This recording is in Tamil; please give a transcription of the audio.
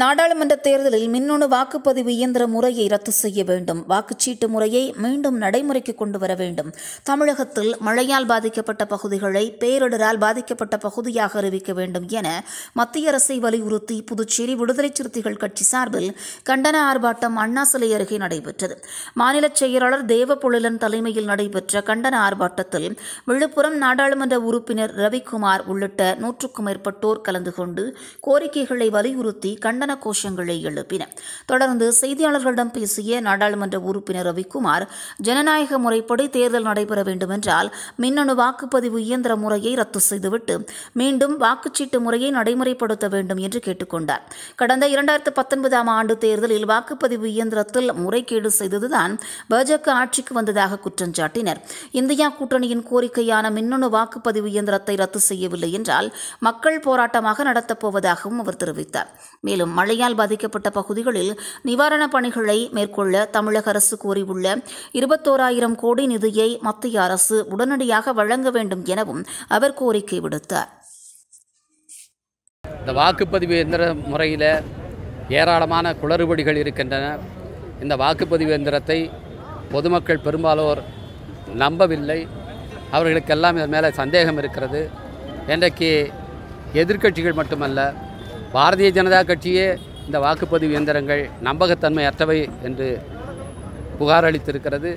நாடாளுமன்ற தேர்தலில் மின்னணு வாக்குப்பதிவு இயந்திர முறையை ரத்து செய்ய வேண்டும் வாக்குச்சீட்டு முறையை மீண்டும் நடைமுறைக்கு கொண்டு வர வேண்டும் தமிழகத்தில் மழையால் பாதிக்கப்பட்ட பகுதிகளை பேரிடரால் பாதிக்கப்பட்ட பகுதியாக அறிவிக்க வேண்டும் என மத்திய அரசை வலியுறுத்தி புதுச்சேரி விடுதலை சிறுத்தைகள் கட்சி சார்பில் கண்டன ஆர்ப்பாட்டம் அண்ணா சிலை அருகே நடைபெற்றது மாநில செயலாளர் தேவபொழிலன் தலைமையில் நடைபெற்ற கண்டன ஆர்ப்பாட்டத்தில் விழுப்புரம் நாடாளுமன்ற உறுப்பினர் ரவிக்குமார் உள்ளிட்ட நூற்றுக்கும் மேற்பட்டோர் கலந்து கொண்டு கோரிக்கைகளை வலியுறுத்தி கண்டன கோஷங்களை எழுப்பின தொடர்ந்து செய்தியாளர்களிடம் பேசிய நாடாளுமன்ற உறுப்பினர் ரவிக்குமார் ஜனநாயக முறைப்படி தேர்தல் நடைபெற வேண்டுமென்றால் மின்னணு வாக்குப்பதிவு இயந்திர முறையை ரத்து செய்துவிட்டு மீண்டும் வாக்குச்சீட்டு முறையை நடைமுறைப்படுத்த வேண்டும் என்று கேட்டுக்கொண்டார் கடந்த இரண்டாயிரத்து பத்தொன்பதாம் ஆண்டு தேர்தலில் வாக்குப்பதிவு இயந்திரத்தில் முறைகேடு செய்ததுதான் பாஜக ஆட்சிக்கு வந்ததாக குற்றம் சாட்டினர் இந்தியா கூட்டணியின் கோரிக்கையான மின்னணு வாக்குப்பதிவு இயந்திரத்தை ரத்து செய்யவில்லை என்றால் மக்கள் போராட்டமாக நடத்தப்போவதாகவும் அவர் தெரிவித்தார் மேலும் மற்றும் மழையால் பாதிக்கப்பட்ட பகுதிகளில் நிவாரணப் பணிகளை மேற்கொள்ள தமிழக அரசு கோரியுள்ள இருபத்தோராயிரம் கோடி நிதியை மத்திய அரசு உடனடியாக வழங்க வேண்டும் எனவும் அவர் கோரிக்கை விடுத்தார் இந்த வாக்குப்பதிவு எந்திர முறையில் ஏராளமான குளறுபடிகள் இருக்கின்றன இந்த வாக்குப்பதிவு எந்திரத்தை பொதுமக்கள் பெரும்பாலோர் நம்பவில்லை அவர்களுக்கெல்லாம் இதன் மேலே சந்தேகம் இருக்கிறது இன்றைக்கு எதிர்க்கட்சிகள் மட்டுமல்ல பாரதிய ஜனதா கட்சியே இந்த வாக்குப்பதிவு இயந்திரங்கள் நம்பகத்தன்மை அற்றவை என்று புகார் அளித்திருக்கிறது